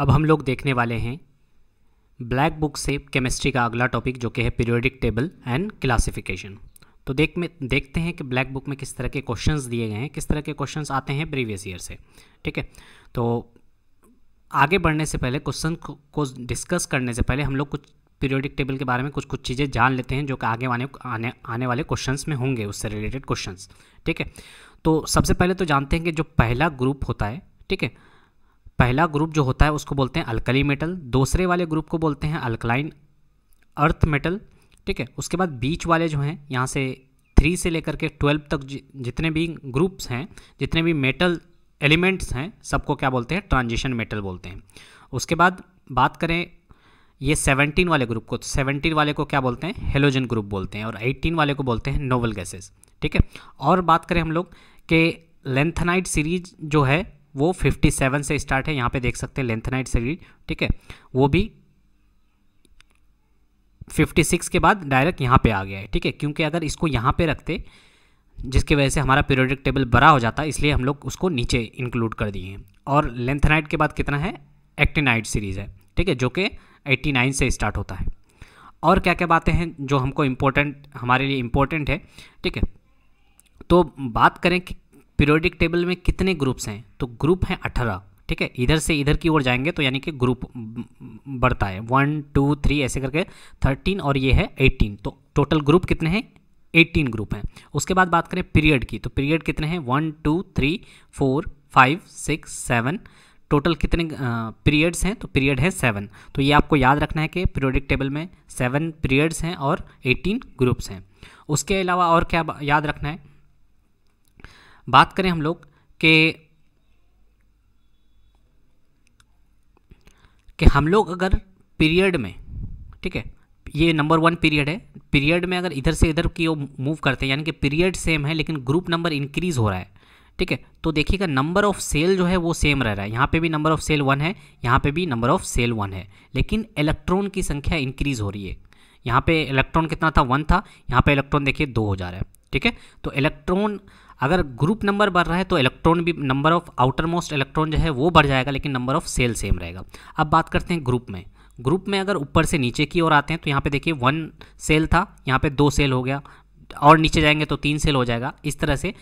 अब हम लोग देखने वाले हैं ब्लैक बुक से केमिस्ट्री का अगला टॉपिक जो कि है पीरियोडिक टेबल एंड क्लासिफिकेशन तो देख में देखते हैं कि ब्लैक बुक में किस तरह के क्वेश्चंस दिए गए हैं किस तरह के क्वेश्चंस आते हैं प्रीवियस ईयर से ठीक है तो आगे बढ़ने से पहले क्वेश्चन को डिस्कस करने से पहले हम लोग कुछ पीरियोडिक टेबल के बारे में कुछ कुछ चीज़ें जान लेते हैं जो कि आगे आने आने आने वाले क्वेश्चन में होंगे उससे रिलेटेड क्वेश्चन ठीक है तो सबसे पहले तो जानते हैं कि जो पहला ग्रुप होता है ठीक है पहला ग्रुप जो होता है उसको बोलते हैं अल्कली मेटल दूसरे वाले ग्रुप को बोलते हैं अल्कलाइन अर्थ मेटल ठीक है उसके बाद बीच वाले जो हैं यहाँ से थ्री से लेकर के ट्वेल्व तक जितने भी ग्रुप्स हैं जितने भी मेटल एलिमेंट्स हैं सबको क्या बोलते हैं ट्रांजिशन मेटल बोलते हैं उसके बाद बात करें ये 17 वाले ग्रुप को तो 17 वाले को क्या बोलते हैं हेलोजन ग्रुप बोलते हैं और 18 वाले को बोलते हैं नोवल गैसेस ठीक है और बात करें हम लोग के लेंथनाइट सीरीज जो है वो 57 से स्टार्ट है यहाँ पे देख सकते हैं लेंथ नाइट सीरीज ठीक है वो भी 56 के बाद डायरेक्ट यहाँ पे आ गया है ठीक है क्योंकि अगर इसको यहाँ पे रखते जिसकी वजह से हमारा पीरियोडिक टेबल बड़ा हो जाता इसलिए हम लोग उसको नीचे इंक्लूड कर दिए हैं और लेंथ नाइट के बाद कितना है एक्टिनाइट सीरीज़ है ठीक है जो कि नाइन से स्टार्ट होता है और क्या क्या बातें हैं जो हमको इम्पोर्टेंट हमारे लिए इम्पोर्टेंट है ठीक है तो बात करें कि पीरियोडिक टेबल में कितने ग्रुप्स हैं तो ग्रुप हैं अठारह ठीक है इधर से इधर की ओर जाएंगे तो यानी कि ग्रुप बढ़ता है वन टू थ्री ऐसे करके थर्टीन और ये है एटीन तो टोटल ग्रुप कितने हैं एटीन ग्रुप हैं उसके बाद बात करें पीरियड की तो पीरियड कितने हैं one two three four five six seven total कितने पीरियड्स हैं तो पीरियड है सेवन तो ये आपको याद रखना है कि पीरियोडिक टेबल में सेवन पीरियड्स हैं और एटीन ग्रुप्स हैं उसके अलावा और क्या याद रखना है बात करें हम लोग के कि हम लोग अगर पीरियड में ठीक है ये नंबर वन पीरियड है पीरियड में अगर इधर से इधर की ओर मूव करते हैं यानी कि पीरियड सेम है लेकिन ग्रुप नंबर इंक्रीज़ हो रहा है ठीक है तो देखिएगा नंबर ऑफ सेल जो है वो सेम रह रहा है यहाँ पे भी नंबर ऑफ सेल वन है यहाँ पे भी नंबर ऑफ सेल वन है लेकिन इलेक्ट्रॉन की संख्या इंक्रीज़ हो रही है यहाँ पे इलेक्ट्रॉन कितना था वन था यहाँ पे इलेक्ट्रॉन देखिए दो हो जा रहा है ठीक है तो इलेक्ट्रॉन अगर ग्रुप नंबर बढ़ रहा है तो इलेक्ट्रॉन भी number of outermost electron जो है वो बढ़ जाएगा लेकिन नंबर ऑफ सेल सेम रहेगा अब बात करते हैं ग्रुप में ग्रुप में अगर ऊपर से नीचे की ओर आते हैं तो यहाँ पे देखिए वन सेल था यहाँ पे दो सेल हो गया और नीचे जाएंगे तो तीन सेल हो जाएगा इस तरह से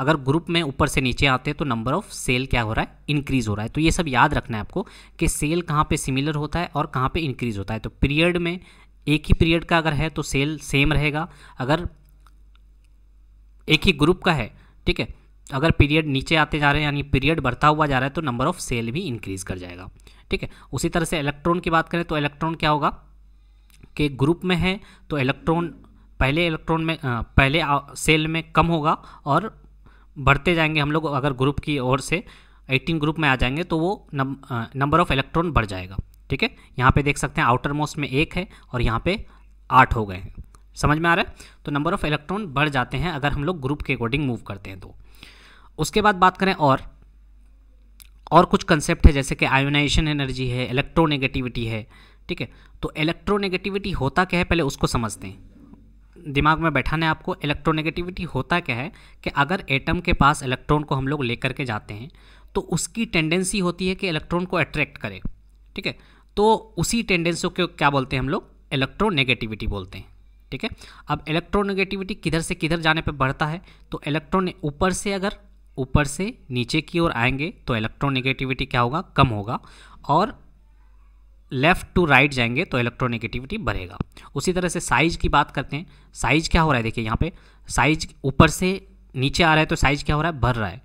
अगर ग्रुप में ऊपर से नीचे आते हैं तो नंबर ऑफ सेल क्या हो रहा है इंक्रीज़ हो रहा है तो ये सब याद रखना है आपको कि सेल कहाँ पे सिमिलर होता है और कहाँ पे इंक्रीज़ होता है तो पीरियड में एक ही पीरियड का अगर है तो सेल सेम रहेगा अगर एक ही ग्रुप का है ठीक है अगर पीरियड नीचे आते जा रहे हैं यानी पीरियड बढ़ता हुआ जा रहा है तो नंबर ऑफ सेल भी इंक्रीज कर जाएगा ठीक है उसी तरह से इलेक्ट्रॉन की बात करें तो इलेक्ट्रॉन क्या होगा कि ग्रुप में है तो इलेक्ट्रॉन पहले इलेक्ट्रॉन में पहले सेल में कम होगा और बढ़ते जाएंगे हम लोग अगर ग्रुप की ओर से 18 ग्रुप में आ जाएंगे तो वो नंबर ऑफ इलेक्ट्रॉन बढ़ जाएगा ठीक है यहाँ पे देख सकते हैं आउटर मोस्ट में एक है और यहाँ पे आठ हो गए हैं समझ में आ रहा है तो नंबर ऑफ इलेक्ट्रॉन बढ़ जाते हैं अगर हम लोग ग्रुप के अकॉर्डिंग मूव करते हैं तो उसके बाद बात करें और और कुछ कंसेप्ट है जैसे कि आयोनाइजेशन एनर्जी है इलेक्ट्रोनेगेटिविटी है ठीक है तो इलेक्ट्रोनेगेटिविटी होता क्या है पहले उसको समझते हैं दिमाग में बैठाने आपको इलेक्ट्रोनेगेटिविटी होता क्या है कि अगर एटम के पास इलेक्ट्रॉन को हम लोग लेकर के जाते हैं तो उसकी टेंडेंसी होती है कि इलेक्ट्रॉन को अट्रैक्ट करे ठीक है तो उसी टेंडेंसी को क्या बोलते हैं हम लोग इलेक्ट्रोनेगेटिविटी बोलते हैं ठीक है अब इलेक्ट्रोनेगेटिविटी किधर से किधर जाने पर बढ़ता है तो इलेक्ट्रॉन ऊपर से अगर ऊपर से नीचे की ओर आएंगे तो इलेक्ट्रोनेगेटिविटी क्या होगा कम होगा और लेफ्ट टू राइट जाएंगे तो इलेक्ट्रोनेगेटिविटी बढ़ेगा उसी तरह से साइज की बात करते हैं साइज क्या हो रहा है देखिए यहाँ पे साइज ऊपर से नीचे आ रहा है तो साइज क्या हो रहा है बढ़ रहा है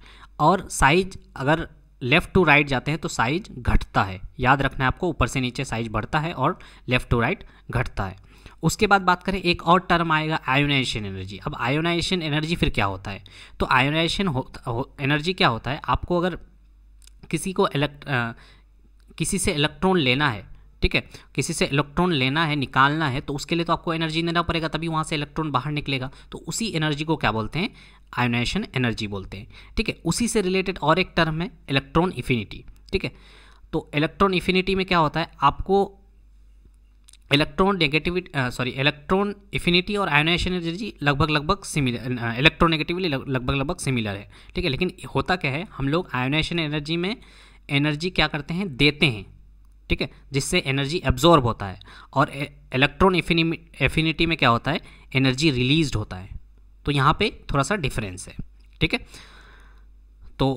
और साइज अगर लेफ्ट टू राइट जाते हैं तो साइज घटता है याद रखना है आपको ऊपर से नीचे साइज बढ़ता है और लेफ्ट टू राइट घटता है उसके बाद बात करें एक और टर्म आएगा आयोनाइजेशन एनर्जी अब आयोनाइजेशन एनर्जी फिर क्या होता है तो आयोनाइजेशन हो, एनर्जी क्या होता है आपको अगर किसी को इलेक्ट किसी से इलेक्ट्रॉन लेना है ठीक है किसी से इलेक्ट्रॉन लेना है निकालना है तो उसके लिए तो आपको एनर्जी देना पड़ेगा तभी वहाँ से इलेक्ट्रॉन बाहर निकलेगा तो उसी एनर्जी को क्या बोलते हैं आयोनाइजेशन एनर्जी बोलते हैं ठीक है उसी से रिलेटेड और एक टर्म है इलेक्ट्रॉन इफिनिटी ठीक है तो इलेक्ट्रॉन इफिनिटी में क्या होता है आपको electron negativity sorry electron affinity और आयोनाइजेशन एनर्जी लगभग लगभग सिमिलर इलेक्ट्रॉन नेगेटिविटी लगभग लगभग सिमिलर है ठीक है लेकिन होता क्या है हम लोग आयोनाइजेशन एनर्जी में एनर्जी क्या करते हैं देते हैं ठीक है जिससे एनर्जी एब्जॉर्ब होता है और इलेक्ट्रॉन एफिनिटी में क्या होता है एनर्जी रिलीज होता है तो यहाँ पर थोड़ा सा डिफरेंस है ठीक है तो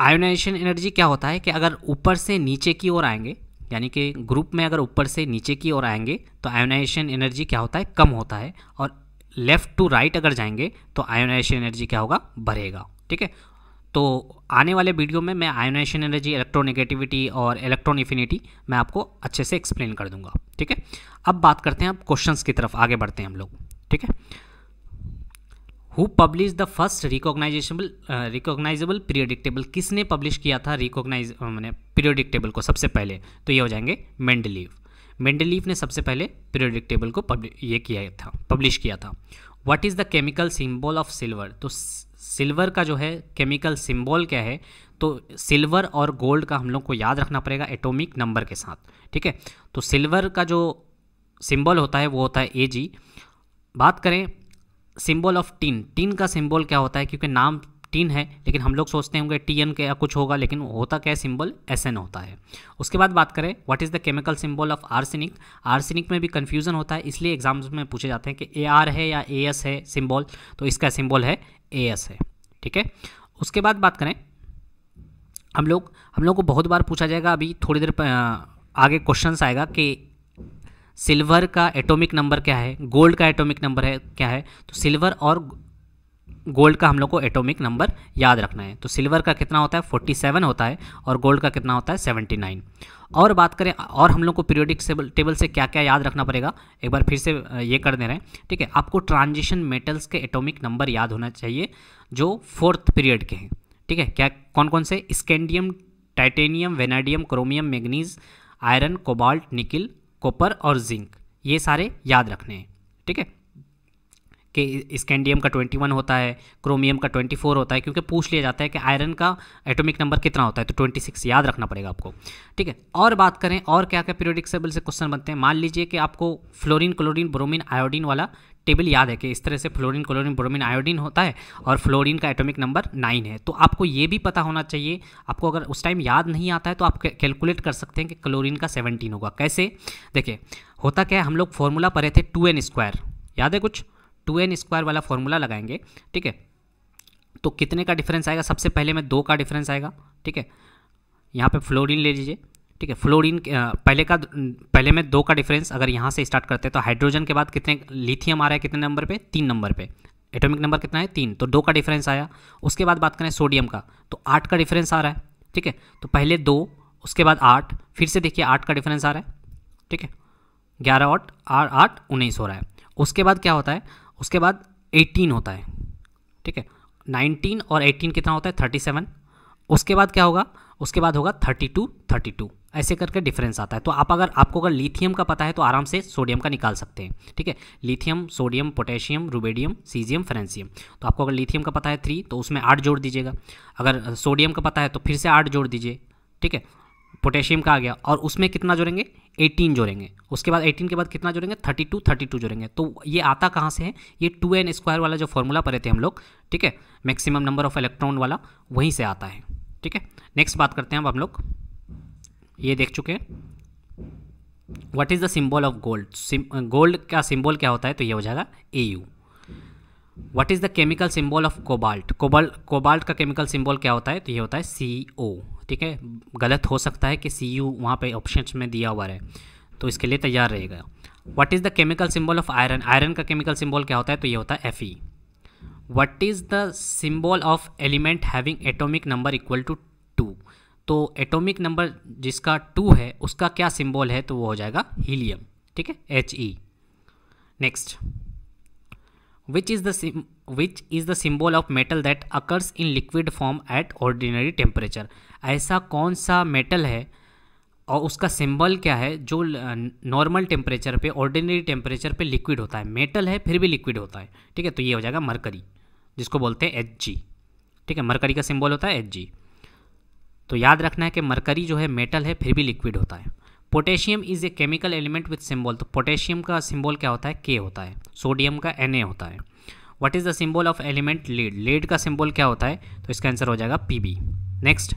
आयोनाइजेशन एनर्जी क्या होता है कि अगर ऊपर से नीचे की ओर आएंगे यानी कि ग्रुप में अगर ऊपर से नीचे की ओर आएंगे तो आयोनाइजेशन एनर्जी क्या होता है कम होता है और लेफ्ट टू राइट अगर जाएंगे तो आयोनाइजेशन एनर्जी क्या होगा बढ़ेगा ठीक है तो आने वाले वीडियो में मैं आयोनाइजेशन एनर्जी इलेक्ट्रोनेगेटिविटी और इलेक्ट्रॉन इफिनिटी मैं आपको अच्छे से एक्सप्लेन कर दूंगा ठीक है अब बात करते हैं अब क्वेश्चंस की तरफ आगे बढ़ते हैं हम लोग ठीक है who publish the first recognisable recognisable periodic table किसने पब्लिश किया था रिकॉग्नाइज uh, मैंने पीरियोडिक्टेबल को सबसे पहले तो ये हो जाएंगे मेंडलीव मेंडलीव ने सबसे पहले पीरियोडिक्टेबल को ये किया था पब्लिश किया था what is the chemical symbol of silver तो सिल्वर का जो है केमिकल सिम्बॉल क्या है तो सिल्वर और गोल्ड का हम लोग को याद रखना पड़ेगा एटोमिक नंबर के साथ ठीक है तो सिल्वर का जो सिम्बॉल होता है वो होता है ए जी बात करें सिंबल ऑफ टीन टीन का सिंबल क्या होता है क्योंकि नाम टीन है लेकिन हम लोग सोचते होंगे टी एन का कुछ होगा लेकिन होता क्या है सिंबल एस एन होता है उसके बाद बात करें what is the chemical symbol of arsenic arsenic में भी कन्फ्यूजन होता है इसलिए एग्जाम्स में पूछे जाते हैं कि ए आर है या ए एस है सिंबल तो इसका सिंबल है ए एस है ठीक है उसके बाद बात करें हम लोग हम लोग को बहुत बार पूछा जाएगा अभी थोड़ी देर आगे क्वेश्चन आएगा कि सिल्वर का एटॉमिक नंबर क्या है गोल्ड का एटॉमिक नंबर है क्या है तो सिल्वर और गोल्ड का हम लोग को एटॉमिक नंबर याद रखना है तो सिल्वर का कितना होता है 47 होता है और गोल्ड का कितना होता है 79 और बात करें और हम लोग को पीरियोडिक टेबल से क्या क्या याद रखना पड़ेगा एक बार फिर से ये कर दे रहे हैं ठीक है आपको ट्रांजिशन मेटल्स के एटॉमिक नंबर याद होना चाहिए जो फोर्थ पीरियड के हैं ठीक है क्या कौन कौन से scandium titanium vanadium chromium manganese iron cobalt nickel copper और जिंक ये सारे याद रखने हैं ठीक है कि स्कैंडियम का 21 होता है क्रोमियम का 24 होता है क्योंकि पूछ लिया जाता है कि आयरन का एटॉमिक नंबर कितना होता है तो 26 याद रखना पड़ेगा आपको ठीक है और बात करें और क्या क्या पीरियोडिक सेबल से क्वेश्चन बनते हैं मान लीजिए कि आपको फ्लोरीन क्लोरीन ब्रोमीन आयोडीन वाला टेबल याद है कि इस तरह से फ्लोरिन क्लोरिन ब्रोमिन आयोडीन होता है और फ्लोरिन का एटॉमिक नंबर नाइन है तो आपको ये भी पता होना चाहिए आपको अगर उस टाइम याद नहीं आता है तो आप कैलकुलेट कर सकते हैं कि क्लोरिन का सेवनटीन होगा कैसे देखिए होता क्या है हम लोग फॉर्मूला पढ़े थे टू एन स्क्वायर याद है कुछ टू एन स्क्वायर वाला फॉर्मूला लगाएंगे ठीक है तो कितने का डिफरेंस आएगा सबसे पहले में दो का डिफरेंस आएगा ठीक है यहाँ पे फ्लोरीन ले लीजिए ठीक है फ्लोरीन पहले का पहले में दो का डिफरेंस अगर यहाँ से स्टार्ट करते हैं तो हाइड्रोजन के बाद कितने लिथियम आ रहा है कितने नंबर पे तीन नंबर पे एटॉमिक नंबर कितना है तीन तो दो का डिफरेंस आया उसके बाद बात करें सोडियम का तो आठ का डिफरेंस आ रहा है ठीक है तो पहले दो उसके बाद आठ फिर से देखिए आठ का डिफरेंस आ रहा है ठीक है ग्यारह आठ आठ उन्नीस हो रहा है उसके बाद क्या होता है उसके बाद एटीन होता है ठीक है नाइनटीन और एटीन कितना होता है थर्टी सेवन उसके बाद क्या होगा उसके बाद होगा थर्टी टू थर्टी टू ऐसे करके डिफरेंस आता है तो आप अगर आपको अगर लिथियम का पता है तो आराम से सोडियम का निकाल सकते हैं ठीक है lithium sodium potassium rubidium caesium francium तो आपको अगर लिथियम का पता है थ्री तो उसमें आठ जोड़ दीजिएगा अगर सोडियम का पता है तो फिर से आठ जोड़ दीजिए ठीक है पोटेशियम का आ गया और उसमें कितना जोड़ेंगे 18 जोड़ेंगे उसके बाद 18 के बाद कितना जोड़ेंगे 32 32 जोड़ेंगे तो ये आता कहाँ से है ये टू एन स्क्वायर वाला जो फॉर्मूला पढ़े थे हम लोग ठीक है मैक्सिमम नंबर ऑफ इलेक्ट्रॉन वाला वहीं से आता है ठीक है नेक्स्ट बात करते हैं अब हम लोग ये देख चुके हैं what is the symbol of gold gold का सिंबल क्या होता है तो ये हो जाएगा A U what is the chemical symbol of cobalt cobalt cobalt का केमिकल सिंबल क्या होता है तो ये होता है सी ओ ठीक है गलत हो सकता है कि सी यू वहाँ पर ऑप्शन में दिया हुआ है तो इसके लिए तैयार रहेगा what is the chemical symbol of iron iron का केमिकल सिंबल क्या होता है तो ये होता है F E what is the symbol of element having atomic number equal to two तो एटॉमिक नंबर जिसका टू है उसका क्या सिंबल है तो वो हो जाएगा हीलियम ठीक है H E next which is the which is the symbol of metal that occurs in liquid form at ordinary temperature ऐसा कौन सा मेटल है और उसका सिंबल क्या है जो नॉर्मल टेम्परेचर पे ऑर्डिनरी टेम्परेचर पे लिक्विड होता है मेटल है फिर भी लिक्विड होता है ठीक है तो ये हो जाएगा मरकरी जिसको बोलते हैं एच जी ठीक है मरकरी का सिंबल होता है एच जी तो याद रखना है कि मरकरी जो है मेटल है फिर भी लिक्विड होता है potassium is a chemical element with symbol तो पोटेशियम का सिंबल क्या होता है के होता है सोडियम का एन होता है what is the symbol of element lead lead का सिंबल क्या होता है तो इसका आंसर हो जाएगा P next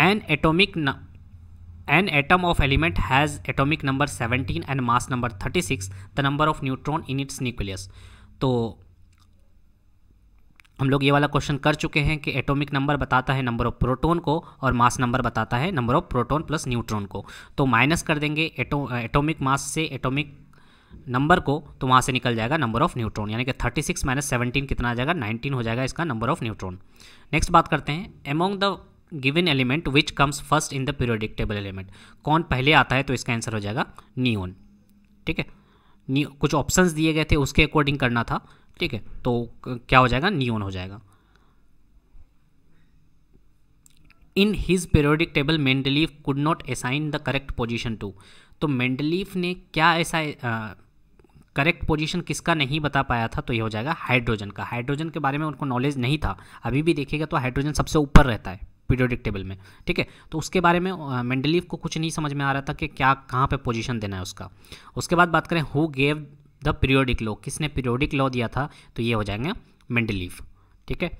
an atomic an of element has atomic number seventeen 17 mass number thirty 36 the number of neutron in its nucleus तो हम लोग ये वाला क्वेश्चन कर चुके हैं कि एटॉमिक नंबर बताता है नंबर ऑफ प्रोटॉन को और मास नंबर बताता है number of proton plus neutron को तो माइनस कर देंगे एटो एटॉमिक मास से एटॉमिक नंबर को तो वहाँ से निकल जाएगा नंबर ऑफ न्यूट्रॉन यानी कि 36 सिक्स माइनस सेवनटीन कितना आ जाएगा 19 हो जाएगा इसका नंबर ऑफ न्यूट्रॉन नेक्स्ट बात करते हैं among the given element which comes first in the periodic table element कौन पहले आता है तो इसका आंसर हो जाएगा नियोन ठीक है कुछ ऑप्शन दिए गए थे उसके अकॉर्डिंग करना था ठीक है तो क्या हो जाएगा नियोन हो जाएगा in his periodic table Mendeleev could not assign the correct position to तो मेंडलीफ ने क्या ऐसा करेक्ट पोजिशन किसका नहीं बता पाया था तो ये हो जाएगा हाइड्रोजन का हाइड्रोजन के बारे में उनको नॉलेज नहीं था अभी भी देखिएगा तो हाइड्रोजन सबसे ऊपर रहता है पीरियोडिक टेबल में ठीक है तो उसके बारे में मेंडलीफ को कुछ नहीं समझ में आ रहा था कि क्या कहाँ पे पोजीशन देना है उसका उसके बाद बात करें who gave the periodic law किसने पीरियोडिक लॉ दिया था तो ये हो जाएंगे मेंडलीफ ठीक है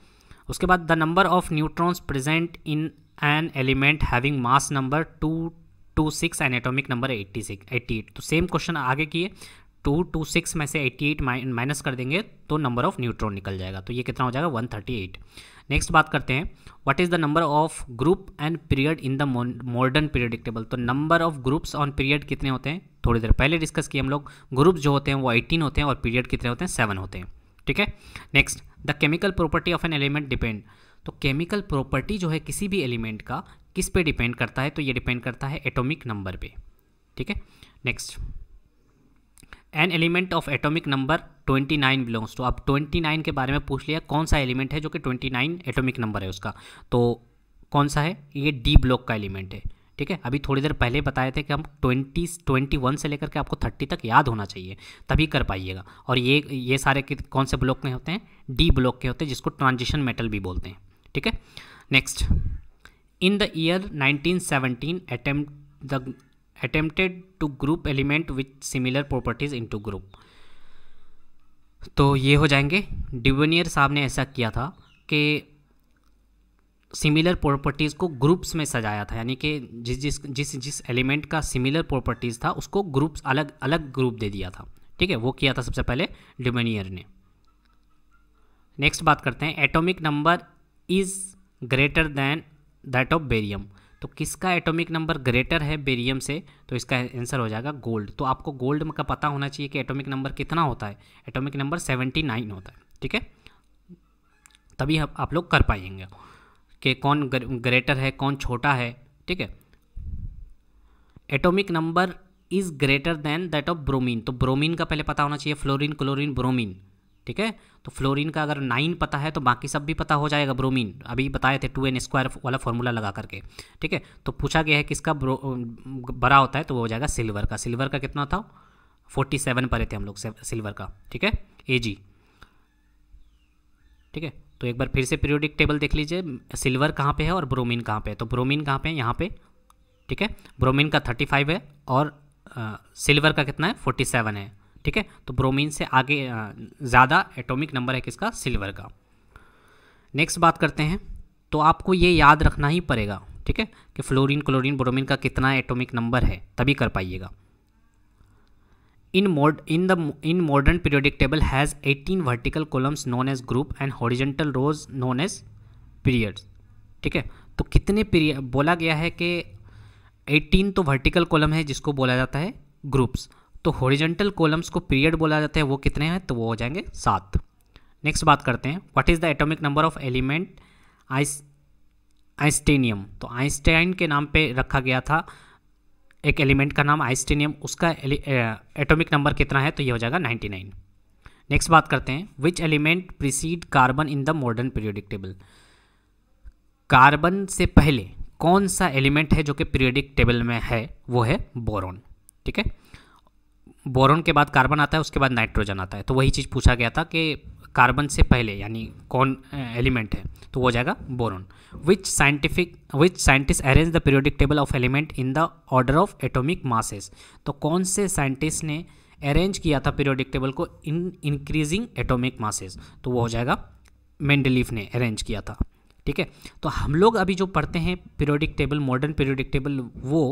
उसके बाद the number of neutrons present in an element having mass number two two six and atomic number eighty six eighty eight तो सेम क्वेश्चन आगे किए टू टू सिक्स में से एट्टी एट माइनस कर देंगे तो नंबर ऑफ न्यूट्रॉन निकल जाएगा तो ये कितना हो जाएगा वन थर्टी एट नेक्स्ट बात करते हैं what is the number of group and period in the modern periodic table तो number of groups on period कितने होते हैं थोड़ी देर पहले डिस्कस किए हम लोग ग्रुप्स जो होते हैं वो एटीन होते हैं और पीरियड कितने होते हैं सेवन होते हैं ठीक है next the chemical property of an element depend तो केमिकल प्रॉपर्टी जो है किसी भी एलिमेंट का किस पे डिपेंड करता है तो ये डिपेंड करता है एटोमिक नंबर पे ठीक है next an element of atomic number 29 belongs तो आप 29 के बारे में पूछ लिया कौन सा एलिमेंट है जो कि 29 एटॉमिक नंबर है उसका तो कौन सा है ये डी ब्लॉक का एलिमेंट है ठीक है अभी थोड़ी देर पहले बताए थे कि हम ट्वेंटी ट्वेंटी वन से लेकर के आपको थर्टी तक याद होना चाहिए तभी कर पाइएगा और ये ये सारे कौन से ब्लॉक में होते हैं डी ब्लॉक के होते हैं जिसको ट्रांजिशन मेटल भी बोलते हैं ठीक है next in the year nineteen seventeen the two group element with similar similar in two group तो ये हो जाएंगे डिवनियर साहब ने ऐसा किया था कि सिमिलर प्रॉपर्टीज़ को ग्रुप्स में सजाया था यानी कि जिस जिस जिस जिस एलिमेंट का सिमिलर प्रॉपर्टीज़ था उसको ग्रुप्स अलग अलग ग्रुप दे दिया था ठीक है वो किया था सबसे पहले डिवनियर ने नेक्स्ट बात करते हैं atomic number is greater than that of barium तो किसका एटॉमिक नंबर ग्रेटर है बेरियम से तो इसका आंसर हो जाएगा गोल्ड तो आपको गोल्ड का पता होना चाहिए कि एटॉमिक नंबर कितना होता है एटॉमिक नंबर सेवेंटी नाइन होता है ठीक है तभी आप, आप लोग कर पाएंगे कि कौन ग्रेटर है कौन छोटा है ठीक है atomic number is greater than that of bromine तो ब्रोमीन का पहले पता होना चाहिए फ्लोरिन क्लोरिन ब्रोमिन ठीक है तो फ्लोरीन का अगर नाइन पता है तो बाकी सब भी पता हो जाएगा ब्रोमीन अभी बताए थे टू एन स्क्वायर वाला फॉर्मूला लगा करके ठीक है तो पूछा गया है किसका बड़ा होता है तो वो हो जाएगा सिल्वर का सिल्वर का कितना था फोर्टी सेवन पर थे हम लोग सिल्वर का ठीक है ए जी ठीक है तो एक बार फिर से पीरियोडिक टेबल देख लीजिए सिल्वर कहाँ पर है और ब्रोमिन कहाँ पर है तो ब्रोमिन कहाँ पर है यहाँ पर ठीक है ब्रोमिन का थर्टी फाइव है और सिल्वर का कितना है फोर्टी सेवन है ठीक है तो ब्रोमीन से आगे ज़्यादा एटॉमिक नंबर है किसका सिल्वर का नेक्स्ट बात करते हैं तो आपको ये याद रखना ही पड़ेगा ठीक है कि फ्लोरीन क्लोरीन ब्रोमीन का कितना एटॉमिक नंबर है तभी कर पाइएगा in mode in the in modern periodic table has 18 vertical columns known as group and horizontal rows known as periods ठीक है तो कितने पीरियड बोला गया है कि 18 तो वर्टिकल कॉलम है जिसको बोला जाता है ग्रुप्स तो हॉरिजेंटल कॉलम्स को पीरियड बोला जाता है वो कितने हैं तो वो हो जाएंगे सात नेक्स्ट बात करते हैं what is the atomic number of element ice einsteinium तो आइंस्टाइन के नाम पे रखा गया था एक एलिमेंट का नाम आइंस्टेनियम उसका एटॉमिक नंबर कितना है तो ये हो जाएगा नाइन नेक्स्ट बात करते हैं which element precede carbon in the modern periodic table carbon से पहले कौन सा एलिमेंट है जो कि पीरियोडिक टेबल में है वो है बोरोन ठीक है बोरोन के बाद कार्बन आता है उसके बाद नाइट्रोजन आता है तो वही चीज़ पूछा गया था कि कार्बन से पहले यानी कौन एलिमेंट है तो वो हो जाएगा boron which scientific which scientist arrange the periodic table of element in the order of atomic masses तो कौन से साइंटिस्ट ने अरेंज किया था पीरियोडिक टेबल को इन इंक्रीजिंग एटोमिक मासेस तो वो हो जाएगा मेंडलीफ ने अरेंज किया था ठीक है तो हम लोग अभी जो पढ़ते हैं periodic table modern periodic table वो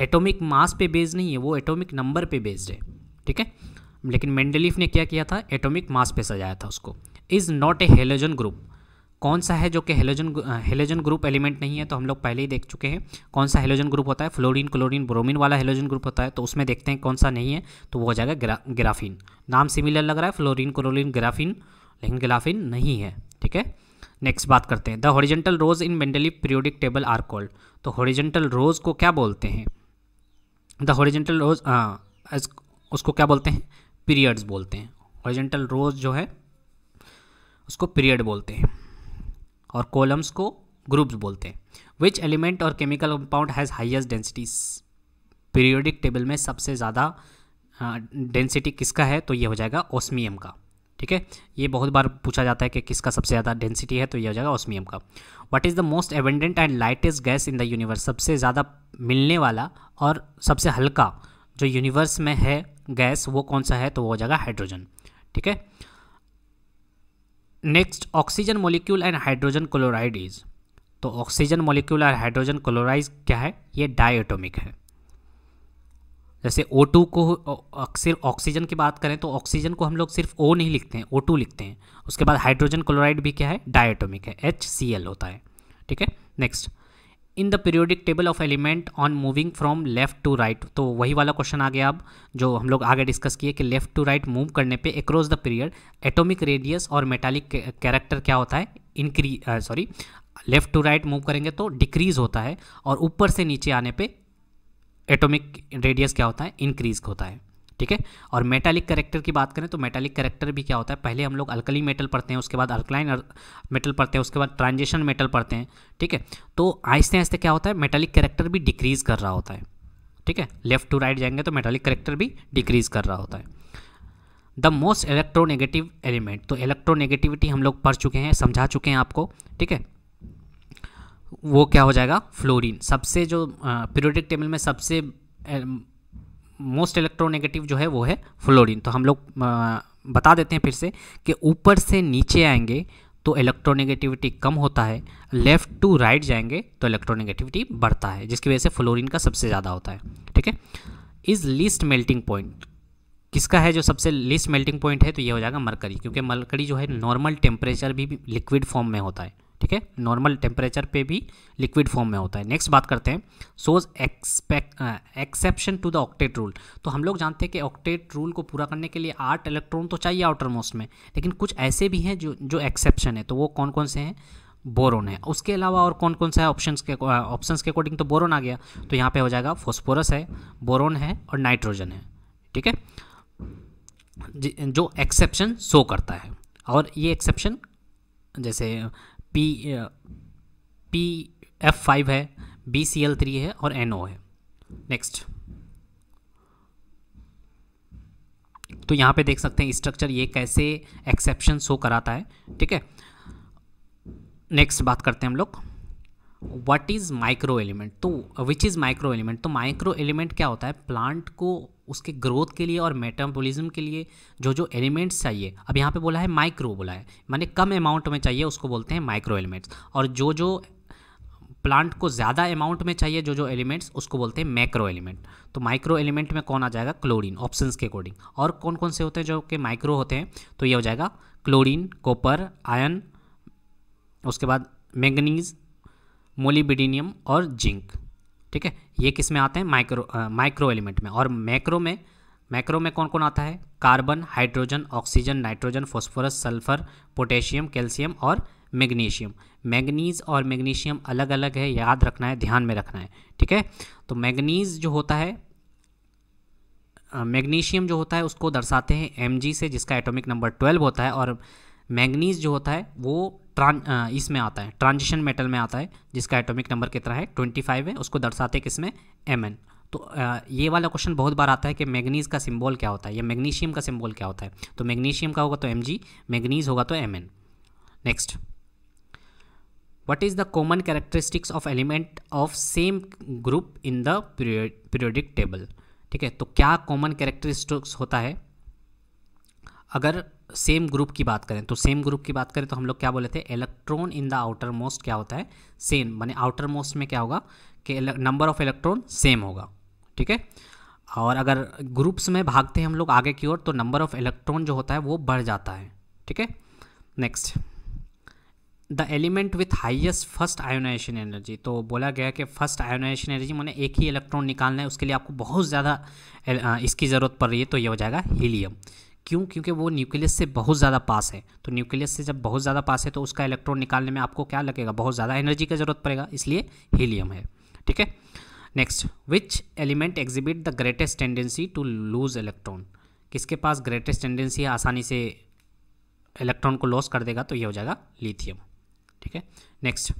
एटॉमिक मास पे बेस्ड नहीं है वो एटॉमिक नंबर पे बेस्ड है ठीक है लेकिन मेंडलीफ ने क्या किया था एटॉमिक मास पे सजाया था उसको is not a halogen group कौन सा है जो कि हेलोजन हेलोजन ग्रुप एलिमेंट नहीं है तो हम लोग पहले ही देख चुके हैं कौन सा हेलोजन ग्रुप होता है फ्लोरीन क्लोरीन ब्रोमीन वाला हेलोजन ग्रुप होता है तो उसमें देखते हैं कौन सा नहीं है तो वो हो जाएगा ग्रा, ग्राफिन नाम सिमिलर लग रहा है फ्लोरीन क्लोरीन ग्राफिन लेकिन ग्राफिन नहीं है ठीक है नेक्स्ट बात करते हैं the horizontal rows in Mendeleev periodic table are called तो हॉरिजेंटल रोज को क्या बोलते हैं द हॉरिजेंटल रोज उसको क्या बोलते हैं पीरियड्स बोलते हैं हॉरिजेंटल रोज जो है उसको पीरियड बोलते हैं और कॉलम्स को ग्रुप्स बोलते हैं विच एलिमेंट और chemical compound has highest densities periodic table में सबसे ज़्यादा डेंसिटी किसका है तो ये हो जाएगा ओस्मियम का ठीक है ये बहुत बार पूछा जाता है कि किसका सबसे ज़्यादा डेंसिटी है तो ये हो जाएगा ओस्मियम का what is the most abundant and lightest gas in the universe सबसे ज़्यादा मिलने वाला और सबसे हल्का जो यूनिवर्स में है गैस वो कौन सा है तो वो हो जाएगा हाइड्रोजन ठीक है next oxygen molecule and hydrogen chloride is तो ऑक्सीजन मोलिक्यूल और हाइड्रोजन क्लोराइड क्या है ये डायटोमिक है जैसे O2 को अक्सर ऑक्सीजन की बात करें तो ऑक्सीजन को हम लोग सिर्फ O नहीं लिखते हैं O2 लिखते हैं उसके बाद हाइड्रोजन क्लोराइड भी क्या है डायटोमिक है HCl होता है ठीक है next in the periodic table of element on moving from left to right तो वही वाला क्वेश्चन आ गया अब जो हम लोग आगे डिस्कस किए कि लेफ्ट टू राइट मूव करने पे across the period atomic radius और मेटालिक कैरेक्टर क्या होता है increase sorry left to right move करेंगे तो डिक्रीज होता है और ऊपर से नीचे आने पे एटॉमिक रेडियस क्या होता है इंक्रीज होता है ठीक है और मेटालिक करेक्टर की बात करें तो मेटालिक करेक्टर भी क्या होता है पहले हम लोग अल्कली मेटल पढ़ते हैं उसके बाद अल्कलाइन मेटल पढ़ते हैं उसके बाद ट्रांजेशन मेटल पढ़ते हैं ठीक है तो आहिस्ते आहिस्ते क्या होता है मेटालिक करेक्टर भी डिक्रीज़ कर रहा होता है ठीक है लेफ्ट टू राइट जाएंगे तो मेटालिक करेक्टर भी डिक्रीज़ कर रहा होता है द मोस्ट इलेक्ट्रोनेगेटिव एलिमेंट तो इलेक्ट्रोनेगेटिविटी हम लोग पढ़ चुके हैं समझा चुके हैं आपको ठीक है वो क्या हो जाएगा फ्लोरीन सबसे जो पीरियोडिक टेबल में सबसे मोस्ट इलेक्ट्रोनेगेटिव जो है वो है फ्लोरीन तो हम लोग बता देते हैं फिर से कि ऊपर से नीचे आएंगे तो इलेक्ट्रोनेगेटिविटी कम होता है लेफ़्ट टू राइट जाएंगे तो इलेक्ट्रोनेगेटिविटी बढ़ता है जिसकी वजह से फ्लोरीन का सबसे ज़्यादा होता है ठीक है इज़ लीस्ट मेल्टिंग पॉइंट किसका है जो सबसे लीस्ट मेल्टिंग पॉइंट है तो ये हो जाएगा मरकरी क्योंकि मरकरी जो है नॉर्मल टेम्परेचर भी लिक्विड फॉर्म में होता है ठीक है नॉर्मल टेम्परेचर पे भी लिक्विड फॉर्म में होता है नेक्स्ट बात करते हैं shows expect exception to the octet rule तो हम लोग जानते हैं कि ऑक्टेट रूल को पूरा करने के लिए आठ इलेक्ट्रॉन तो चाहिए आउटर मोस्ट में लेकिन कुछ ऐसे भी हैं जो जो एक्सेप्शन है तो वो कौन कौन से हैं बोरोन है उसके अलावा और कौन कौन सा है ऑप्शन के ऑप्शन के अकॉर्डिंग तो बोरोन आ गया तो यहाँ पे हो जाएगा फोस्फोरस है बोरोन है और नाइट्रोजन है ठीक है जो एक्सेप्शन शो करता है और ये एक्सेप्शन जैसे पी पी एफ फाइव है बी सी एल थ्री है और एन ओ है नेक्स्ट तो यहाँ पे देख सकते हैं स्ट्रक्चर ये कैसे एक्सेप्शन शो कराता है ठीक है नेक्स्ट बात करते हैं हम लोग व्हाट इज़ माइक्रो एलिमेंट तो विच इज़ माइक्रो एलिमेंट तो माइक्रो एलिमेंट क्या होता है प्लांट को उसके ग्रोथ के लिए और मेटाबॉलिज्म के लिए जो जो एलिमेंट्स चाहिए अब यहाँ पे बोला है माइक्रो बोला है माने कम अमाउंट में चाहिए उसको बोलते हैं माइक्रो एलिमेंट्स और जो जो प्लांट को ज़्यादा अमाउंट में चाहिए जो जो एलिमेंट्स उसको बोलते हैं मैक्रो एलिमेंट तो माइक्रो एलिमेंट में कौन आ जाएगा क्लोरीन ऑप्शन के अकॉर्डिंग और कौन कौन से होते हैं जो कि माइक्रो होते हैं तो ये हो जाएगा क्लोरीन कॉपर आयन उसके बाद मैंगनीज मोलिबिडीनियम और जिंक ठीक है ये किस में आते हैं माइक्रो माइक्रो एलिमेंट में और मैक्रो में मैक्रो में कौन कौन आता है carbon hydrogen oxygen nitrogen phosphorus sulphur potassium calcium और मैग्नीशियम मैग्नीज और मैग्नीशियम अलग अलग है याद रखना है ध्यान में रखना है ठीक है तो मैग्नीज जो होता है मैग्नीशियम जो होता है उसको दर्शाते हैं एम से जिसका एटोमिक नंबर ट्वेल्व होता है और मैग्नीज जो होता है वो ट्रां इसमें आता है ट्रांजिशन मेटल में आता है जिसका एटॉमिक नंबर कितना है 25 है उसको दर्शाते हैं किसमें एम एन तो आ, ये वाला क्वेश्चन बहुत बार आता है कि मैग्नीज का सिंबल क्या होता है या मैग्नीशियम का सिंबल क्या होता है तो मैग्नीशियम का होगा तो एम जी मैग्नीज होगा तो M N next what is the common characteristics of element of same group in the periodic table ठीक है तो क्या कॉमन कैरेक्टरिस्टिक्स होता है अगर सेम ग्रुप की बात करें तो सेम ग्रुप की बात करें तो हम लोग क्या बोले थे electron in the outermost क्या होता है सेम माने आउटर मोस्ट में क्या होगा कि नंबर ऑफ इलेक्ट्रॉन सेम होगा ठीक है और अगर ग्रुप्स में भागते हैं हम लोग आगे की ओर तो नंबर ऑफ इलेक्ट्रॉन जो होता है वो बढ़ जाता है ठीक है next the element with highest first ionization energy तो बोला गया कि फर्स्ट आयोनाइजेशन एनर्जी मैंने एक ही इलेक्ट्रॉन निकालना है उसके लिए आपको बहुत ज़्यादा इसकी ज़रूरत पड़ रही है तो ये हो जाएगा हीलियम क्यों क्योंकि वो न्यूक्लियस से बहुत ज़्यादा पास है तो न्यूक्लियस से जब बहुत ज़्यादा पास है तो उसका इलेक्ट्रॉन निकालने में आपको क्या लगेगा बहुत ज़्यादा एनर्जी की ज़रूरत पड़ेगा इसलिए हीलियम है ठीक है next which element exhibit the greatest tendency to lose electron किसके पास ग्रेटेस्ट टेंडेंसी है आसानी से इलेक्ट्रॉन को लॉस कर देगा तो ये हो जाएगा लिथियम ठीक है next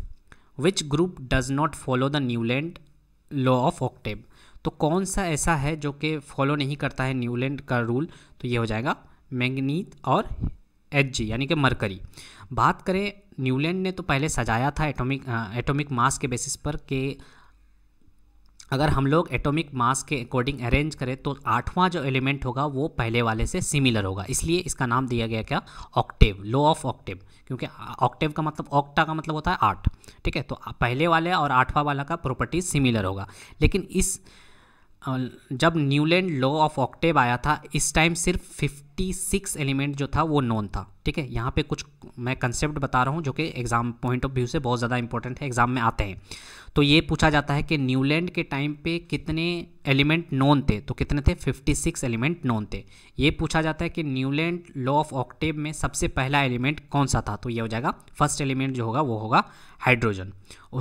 which group does not follow the Newland law of octave तो कौन सा ऐसा है जो कि फॉलो नहीं करता है न्यूलैंड का रूल तो ये हो जाएगा मैंगनीत और एच जी यानी कि मरकरी बात करें न्यूलैंड ने तो पहले सजाया था एटॉमिक एटॉमिक मास के बेसिस पर कि अगर हम लोग एटॉमिक मास के अकॉर्डिंग अरेंज करें तो आठवां जो एलिमेंट होगा वो पहले वाले से सिमिलर होगा इसलिए इसका नाम दिया गया क्या ऑक्टेव लो ऑफ ऑक्टेव क्योंकि ऑक्टेव का मतलब ऑक्टा का मतलब होता है आठ ठीक है तो पहले वाले और आठवां वाला का प्रॉपर्टी सिमिलर होगा लेकिन इस जब न्यूलैंड लॉ ऑफ ऑक्टेव आया था इस टाइम सिर्फ 56 एलिमेंट जो था वो नॉन था ठीक है यहाँ पे कुछ मैं कंसेप्ट बता रहा हूँ जो कि एग्जाम पॉइंट ऑफ व्यू से बहुत ज़्यादा इंपॉर्टेंट है एग्जाम में आते हैं तो ये पूछा जाता है कि न्यूलैंड के टाइम पे कितने एलिमेंट नॉन थे तो कितने थे 56 एलिमेंट नॉन थे ये पूछा जाता है कि न्यूलैंड लॉ ऑफ ऑक्टेव में सबसे पहला एलिमेंट कौन सा था तो ये हो जाएगा फर्स्ट एलिमेंट जो होगा वो होगा हाइड्रोजन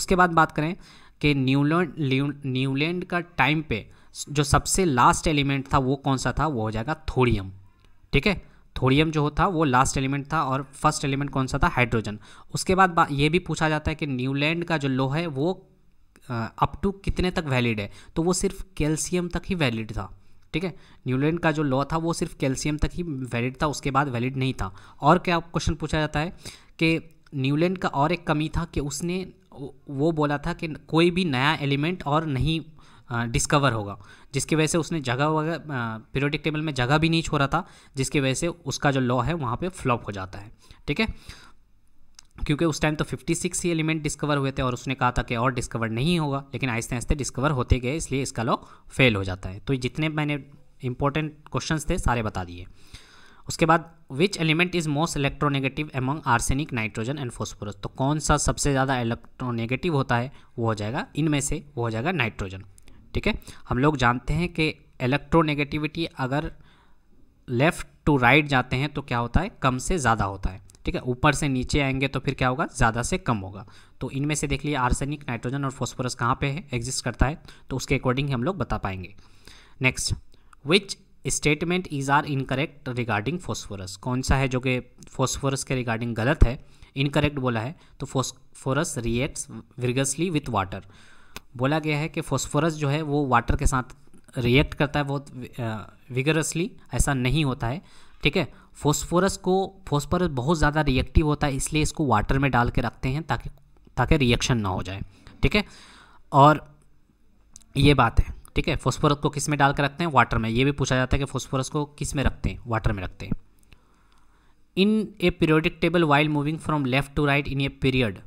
उसके बाद बात करें कि न्यूलैंड न्यूलैंड का टाइम पे जो सबसे लास्ट एलिमेंट था वो कौन सा था वो हो जाएगा थोड़ियम ठीक है थोड़ियम जो था वो लास्ट एलिमेंट था और फर्स्ट एलिमेंट कौन सा था हाइड्रोजन उसके बाद ये भी पूछा जाता है कि न्यूलैंड का जो लो है वो अप टू कितने तक वैलिड है तो वो सिर्फ कैल्शियम तक ही वैलिड था ठीक है न्यूलैंड का जो लॉ था वो सिर्फ कैल्शियम तक ही वैलिड था उसके बाद वैलिड नहीं था और क्या क्वेश्चन पूछा जाता है कि न्यूलैंड का और एक कमी था कि उसने वो बोला था कि कोई भी नया एलिमेंट और नहीं डिस्कवर होगा जिसकी वजह से उसने जगह वगैरह पीरियोडिक टेबल में जगह भी नहीं छोड़ा था जिसकी वजह से उसका जो लॉ है वहाँ पे फ्लॉप हो जाता है ठीक है क्योंकि उस टाइम तो 56 ही एलिमेंट डिस्कवर हुए थे और उसने कहा था कि और डिस्कवर नहीं होगा लेकिन आहिस्ते आहिस्ते डिस्कवर होते गए इसलिए इसका लॉ फेल हो जाता है तो जितने मैंने इंपॉर्टेंट क्वेश्चन थे सारे बता दिए उसके बाद which element is most electronegative among arsenic nitrogen and phosphorus तो कौन सा सबसे ज़्यादा इलेक्ट्रोनेगेटिव होता है वो हो जाएगा इनमें से वो हो जाएगा नाइट्रोजन ठीक है हम लोग जानते हैं कि इलेक्ट्रोनेगेटिविटी अगर लेफ़्ट टू राइट जाते हैं तो क्या होता है कम से ज़्यादा होता है ठीक है ऊपर से नीचे आएंगे तो फिर क्या होगा ज़्यादा से कम होगा तो इनमें से देख लिए आर्सेनिक नाइट्रोजन और फॉस्फोरस कहाँ पे है एग्जिस्ट करता है तो उसके अकॉर्डिंग हम लोग बता पाएंगे next which statement is are incorrect regarding phosphorus कौन सा है जो कि फॉस्फोरस के रिगार्डिंग गलत है इनकरेक्ट बोला है तो phosphorus reacts vigorously with water बोला गया है कि फॉस्फोरस जो है वो वाटर के साथ रिएक्ट करता है बहुत विगरसली ऐसा नहीं होता है ठीक है फॉस्फोरस को फॉस्फोरस बहुत ज़्यादा रिएक्टिव होता है इसलिए इसको वाटर में डाल के रखते हैं ताकि ताकि रिएक्शन ना हो जाए ठीक है और ये बात है ठीक है फॉस्फोरस को किस में डाल के रखते हैं वाटर में ये भी पूछा जाता है कि फॉस्फोरस को किस में रखते हैं वाटर में रखते हैं in a periodic table while moving from left to right in a period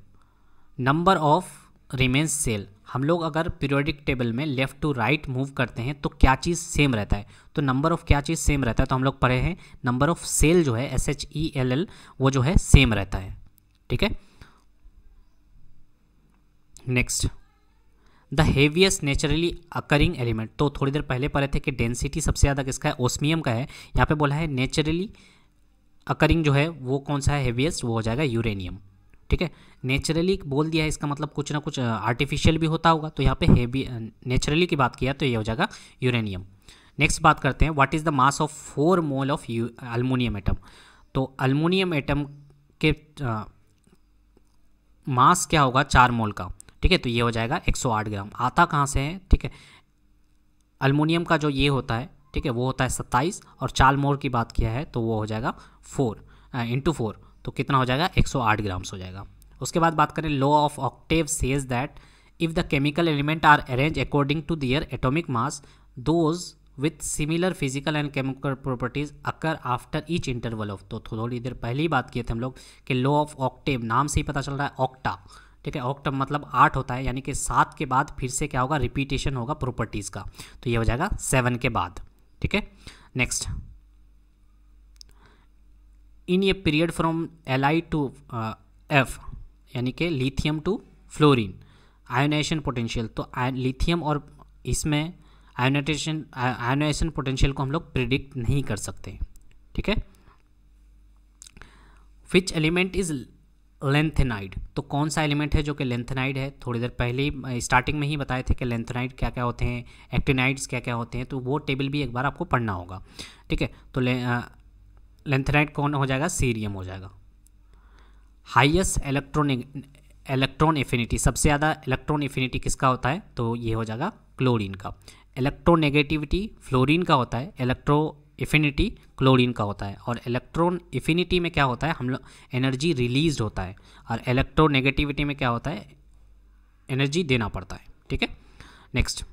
number of remains shell हम लोग अगर पीरियोडिक टेबल में लेफ़्ट टू राइट मूव करते हैं तो क्या चीज़ सेम रहता है तो नंबर ऑफ़ क्या चीज़ सेम रहता है तो हम लोग पढ़े हैं नंबर ऑफ़ सेल जो है S H E L L वो जो है सेम रहता है ठीक है next the heaviest naturally occurring element तो थोड़ी देर पहले पढ़े थे कि डेंसिटी सबसे ज़्यादा किसका है ओस्मियम का है यहाँ पे बोला है नेचुरली अकरिंग जो है वो कौन सा है हेवियस्ट वो हो जाएगा यूरेनियम ठीक है नेचुरली बोल दिया है इसका मतलब कुछ ना कुछ आर्टिफिशियल भी होता होगा तो यहाँ पे हैवी नेचुरली की बात किया तो ये हो जाएगा यूरेनियम नेक्स्ट बात करते हैं what is the mass of four mole of aluminium atom तो अल्मोनियम एटम के आ, मास क्या होगा चार मोल का ठीक है तो ये हो जाएगा 108 ग्राम आता कहाँ से है ठीक है अल्मोनियम का जो ये होता है ठीक है वो होता है 27 और चार मोल की बात किया है तो वो हो जाएगा फोर इंटू फोर तो कितना हो जाएगा 108 ग्राम्स हो जाएगा उसके बाद बात करें law of octave says that if the chemical element are arrange according to their atomic mass those with similar physical and chemical properties occur after each interval of तो थोड़ी देर पहले ही बात किए थे हम लोग कि लॉ ऑफ ऑक्टेव नाम से ही पता चल रहा है ऑक्टा ठीक है ऑक्टम मतलब आठ होता है यानी कि सात के बाद फिर से क्या होगा रिपीटेशन होगा प्रॉपर्टीज़ का तो ये हो जाएगा सेवन के बाद ठीक है next in a period from L I to F यानी कि lithium to fluorine ionization potential तो लिथियम और इसमें आयोनाइटेशन आयोनाइजेशन पोटेंशियल को हम लोग प्रिडिक्ट नहीं कर सकते ठीक है विच एलिमेंट इज लेंथेनाइड तो कौन सा एलिमेंट है जो कि लेंथेनाइड है थोड़ी देर पहले ही स्टार्टिंग में ही बताए थे कि लेंथेनाइड क्या क्या होते हैं एक्टिनाइड्स क्या क्या होते हैं तो वो टेबल भी एक बार आपको पढ़ना होगा ठीक है तो लेंथनाइट कौन हो जाएगा सीरियम हो जाएगा हाइएस्ट इलेक्ट्रॉन इलेक्ट्रॉन एफिनिटी सबसे ज़्यादा इलेक्ट्रॉन एफिनिटी किसका होता है तो ये हो जाएगा क्लोरीन का इलेक्ट्रोनेगेटिविटी फ्लोरीन का होता है इलेक्ट्रो एफिनिटी क्लोरीन का होता है और इलेक्ट्रॉन एफिनिटी में क्या होता है हम लोग एनर्जी रिलीज होता है और इलेक्ट्रोनेगेटिविटी में क्या होता है एनर्जी देना पड़ता है ठीक है next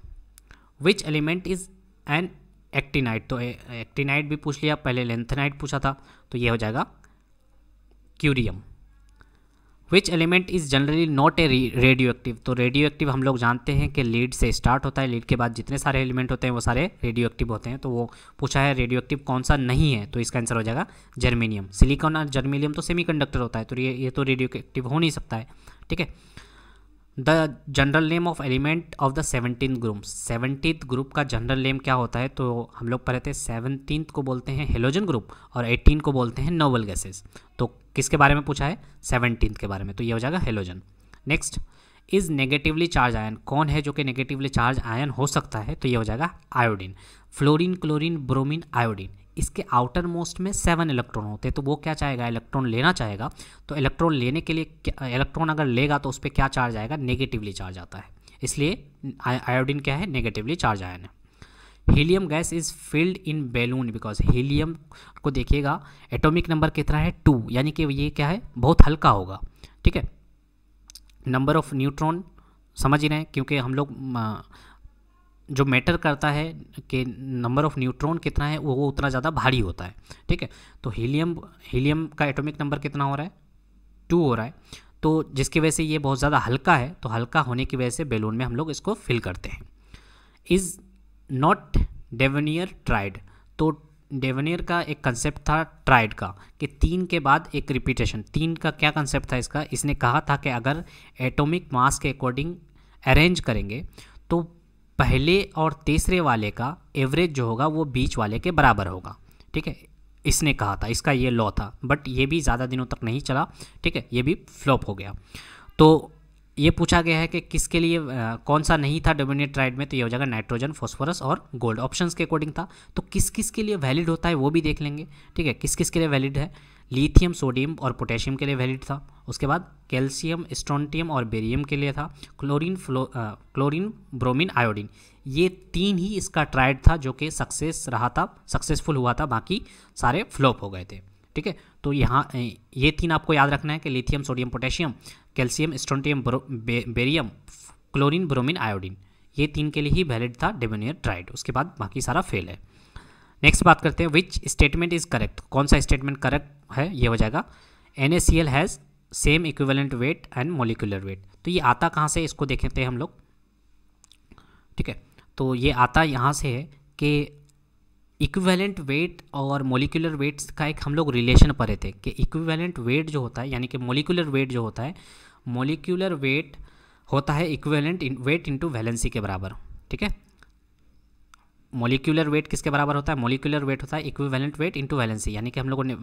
which element is an actinide तो एक्टिनाइट भी पूछ लिया पहले लेंथेनाइट पूछा था तो ये हो जाएगा curium which element is generally not a radioactive तो रेडियो एक्टिव हम लोग जानते हैं कि लीड से स्टार्ट होता है लीड के बाद जितने सारे एलिमेंट होते हैं वो सारे रेडियो एक्टिव होते हैं तो वो पूछा है रेडियो एक्टिव कौन सा नहीं है तो इसका आंसर हो जाएगा जर्मीनियम सिलिकॉन और जर्मीनियम तो कंडक्टर होता है तो ये ये तो रेडियो एक्टिव हो नहीं सकता है ठीक है the general name of element of the seventeen group seventeen group का जनरल नेम क्या होता है तो हम लोग पढ़े थे सेवनटीन को बोलते हैं हेलोजन ग्रुप और एटीन को बोलते हैं नोबल गैसेज तो किसके बारे में पूछा है सेवनटीन के बारे में तो ये हो जाएगा halogen next is negatively charge ion कौन है जो कि नेगेटिवली चार्ज आयन हो सकता है तो ये हो जाएगा iodine fluorine chlorine bromine iodine इसके आउटर मोस्ट में सेवन इलेक्ट्रॉन होते हैं तो वो क्या चाहेगा इलेक्ट्रॉन लेना चाहेगा तो इलेक्ट्रॉन लेने के लिए इलेक्ट्रॉन अगर लेगा तो उस पर क्या चार्ज आएगा नेगेटिवली चार्ज आता है इसलिए आयोडीन क्या है नेगेटिवली चार्ज आयन है helium gas is filled in balloon because helium को देखिएगा एटॉमिक नंबर कितना है टू यानी कि ये क्या है बहुत हल्का होगा ठीक है नंबर ऑफ न्यूट्रॉन समझ ही रहे हैं क्योंकि हम लोग जो मैटर करता है कि नंबर ऑफ न्यूट्रॉन कितना है वो उतना ज़्यादा भारी होता है ठीक है तो हीलियम हीलियम का एटॉमिक नंबर कितना हो रहा है टू हो रहा है तो जिसकी वजह से ये बहुत ज़्यादा हल्का है तो हल्का होने की वजह से बैलून में हम लोग इसको फिल करते हैं इज़ नॉट डेवनियर ट्राइड तो डेवनियर का एक कंसेप्ट था ट्राइड का कि तीन के बाद एक रिपीटेशन तीन का क्या कंसेप्ट था इसका इसने कहा था कि अगर एटॉमिक मास के अकॉर्डिंग अरेंज करेंगे तो पहले और तीसरे वाले का एवरेज जो होगा वो बीच वाले के बराबर होगा ठीक है इसने कहा था इसका ये लॉ था बट ये भी ज़्यादा दिनों तक नहीं चला ठीक है ये भी फ्लॉप हो गया तो ये पूछा गया है कि किसके लिए आ, कौन सा नहीं था डोमिनेट ट्राइड में तो ये हो जाएगा नाइट्रोजन फॉस्फोरस और गोल्ड ऑप्शन के अकॉर्डिंग था तो किस किस के लिए वैलिड होता है वो भी देख लेंगे ठीक है किस किस के लिए वैलिड है लिथियम सोडियम और पोटेशियम के लिए वैलिड था उसके बाद कैल्शियम स्ट्रॉन्टियम और बेरियम के लिए था क्लोरीन फ्लो क्लोरीन ब्रोमिन आयोडीन ये तीन ही इसका ट्राइड था जो कि सक्सेस रहा था सक्सेसफुल हुआ था बाकी सारे फ्लॉप हो गए थे ठीक है तो यहाँ ये तीन आपको याद रखना है कि lithium sodium potassium calcium strontium बे, बेरियम क्लोरीन ब्रोमीन आयोडीन ये तीन के लिए ही वैलिड था डेमोनियर ट्राइड उसके बाद बाकी सारा फेल है नेक्स्ट बात करते हैं विच स्टेटमेंट इज करेक्ट कौन सा स्टेटमेंट करेक्ट है ये हो जाएगा N has same equivalent weight and molecular weight तो ये आता कहाँ से इसको देखते हैं हम लोग ठीक है तो ये आता यहाँ से है कि इक्विवेलेंट वेट और मोलिकुलर वेट्स का एक हम लोग रिलेशन पढ़े थे कि इक्विवेलेंट वेट जो होता है यानी कि मोलिकुलर वेट जो होता है मोलिकुलर वेट होता है इक्विवेलेंट वेट इंटू वैलेंसी के बराबर ठीक है मोलिकुलर वेट किसके बराबर होता है मोलिकुलर वेट होता है इक्विवेलेंट वेट इंटू वैलेंसी यानी कि हम लोगों ने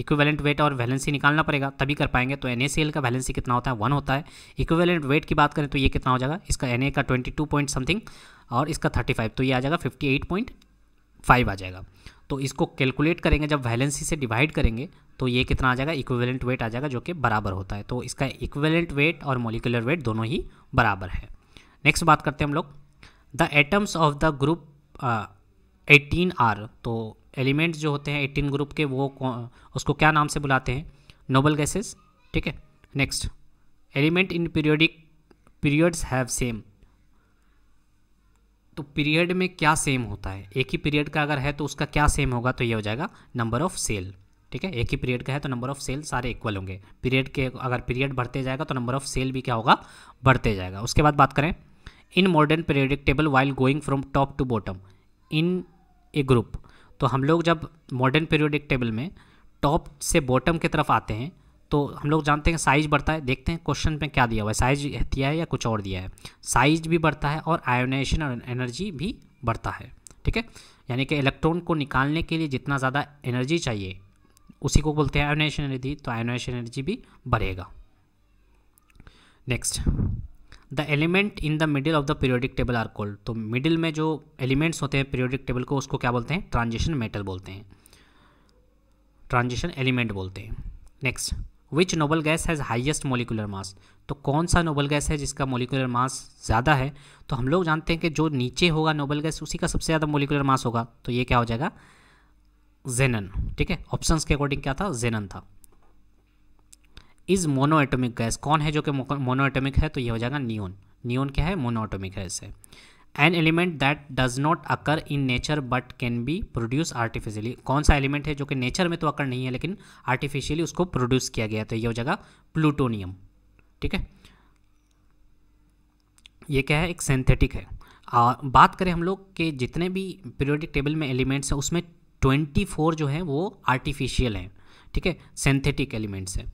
इक्विवेलेंट वेट और वैलेंसी निकालना पड़ेगा तभी कर पाएंगे तो एन का वैलेंसी कितना होता है वन होता है इक्विवेलेंट वेट की बात करें तो ये कितना हो जाएगा इसका एन का ट्वेंटी टू पॉइंट समथिंग और इसका थर्टी फाइव तो ये आ जाएगा फिफ्टी एट पॉइंट फाइव आ जाएगा तो इसको कैलकुलेट करेंगे जब वैलेंसी से डिवाइड करेंगे तो ये कितना आ जाएगा इक्विवेलेंट वेट आ जाएगा जो कि बराबर होता है तो इसका इक्विवेलेंट वेट और मोलिकुलर वेट दोनों ही बराबर है नेक्स्ट बात करते हैं हम लोग the atoms of the group eighteen are तो एलिमेंट्स जो होते हैं एटीन ग्रुप के वो उसको क्या नाम से बुलाते हैं नोबल गैसेस ठीक है next element in periodic periods have same तो पीरियड में क्या सेम होता है एक ही पीरियड का अगर है तो उसका क्या सेम होगा तो ये हो जाएगा नंबर ऑफ सेल ठीक है एक ही पीरियड का है तो नंबर ऑफ सेल सारे इक्वल होंगे पीरियड के अगर पीरियड बढ़ते जाएगा तो नंबर ऑफ सेल भी क्या होगा बढ़ते जाएगा उसके बाद बात करें in modern periodic table while going from top to bottom in a group तो हम लोग जब मॉडर्न पीरियडिक टेबल में टॉप से बॉटम की तरफ आते हैं तो हम लोग जानते हैं साइज बढ़ता है देखते हैं क्वेश्चन में क्या दिया हुआ है साइज दिया है या कुछ और दिया है साइज भी बढ़ता है और आयोनाइजेशन और एनर्जी भी बढ़ता है ठीक है यानी कि इलेक्ट्रॉन को निकालने के लिए जितना ज़्यादा एनर्जी चाहिए उसी को बोलते हैं आयोनाइजेशन एनर्जी तो आयोनाइजेशन एनर्जी भी बढ़ेगा next the element in the middle of the periodic table are called तो मिडिल में जो एलिमेंट्स होते हैं पीरियोडिक टेबल को उसको क्या बोलते हैं ट्रांजिशन मेटल बोलते हैं ट्रांजिशन एलिमेंट बोलते हैं next which noble gas has highest molecular mass तो कौन सा नोबल गैस है जिसका मोलिकुलर मास ज़्यादा है तो हम लोग जानते हैं कि जो नीचे होगा नोबल गैस उसी का सबसे ज़्यादा मोलिकुलर मास होगा तो ये क्या हो जाएगा जेनन ठीक है ऑप्शंस के अकॉर्डिंग क्या था जेनन था इज़ मोनोएटोमिक गैस कौन है जो कि मोनोएटोमिक है तो ये हो जाएगा नियोन नियोन क्या है मोनोएटोमिक है इसे. An element that does not occur in nature but can be produce artificially कौन सा एलिमेंट है जो कि नेचर में तो अकर नहीं है लेकिन आर्टिफिशियली उसको प्रोड्यूस किया गया तो ये हो जाएगा प्लूटोनियम ठीक है ये क्या है एक सेंथेटिक है आ, बात करें हम लोग के जितने भी पीरियोडिक टेबल में एलिमेंट्स हैं उसमें 24 जो हैं वो आर्टिफिशियल हैं ठीक है सिंथेटिक एलिमेंट्स हैं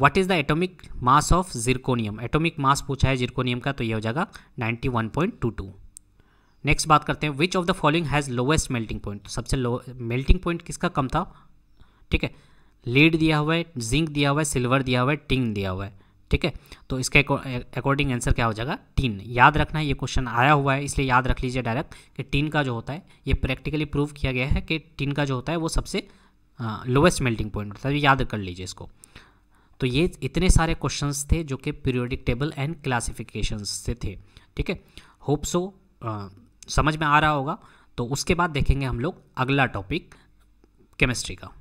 what is the atomic mass of zirconium atomic mass पूछा है जिरकोनियम का तो ये हो जाएगा 91.22 नेक्स्ट बात करते हैं which of the following has lowest melting point सबसे लो मेल्टिंग पॉइंट किसका कम था ठीक है लीड दिया हुआ है जिंक दिया हुआ है सिल्वर दिया हुआ है टिंग दिया हुआ है ठीक है तो इसके अकॉर्डिंग आंसर क्या हो जाएगा टीन याद रखना है ये क्वेश्चन आया हुआ है इसलिए याद रख लीजिए डायरेक्ट कि टीन का जो होता है ये प्रैक्टिकली प्रूव किया गया है कि टीन का जो होता है वो सबसे लोएस्ट मेल्टिंग पॉइंट होता है याद कर लीजिए इसको तो ये इतने सारे क्वेश्चंस थे जो कि पीरियोडिक टेबल एंड क्लासिफिकेशन से थे ठीक है होप सो समझ में आ रहा होगा तो उसके बाद देखेंगे हम लोग अगला टॉपिक केमिस्ट्री का